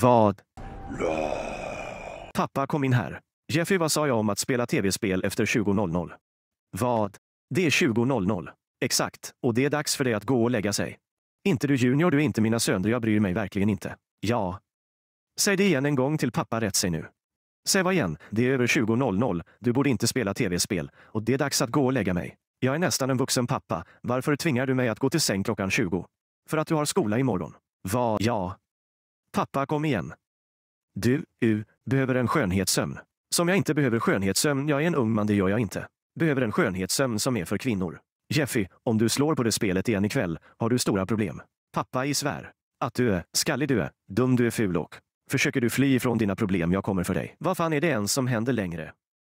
Vad? Pappa kom in här. Jeffy, vad sa jag om att spela tv-spel efter 20.00? Vad? Det är 20.00. Exakt, och det är dags för dig att gå och lägga sig. Inte du Junior, du är inte mina söner, jag bryr mig verkligen inte. Ja. Säg det igen en gång till pappa, rätt sig nu. Säg vad igen, det är över 20.00, du borde inte spela tv-spel, och det är dags att gå och lägga mig. Jag är nästan en vuxen pappa, varför tvingar du mig att gå till säng klockan 20? För att du har skola imorgon. Vad? Ja. Pappa kom igen. Du, U, behöver en skönhetssömn. Som jag inte behöver skönhetssömn, jag är en ung man, det gör jag inte. Behöver en skönhetssömn som är för kvinnor. Jeffy, om du slår på det spelet igen ikväll, har du stora problem. Pappa i svär. Att du är, skallig du är, dum du är ful och. Försöker du fly ifrån dina problem, jag kommer för dig. Vad fan är det ens som händer längre?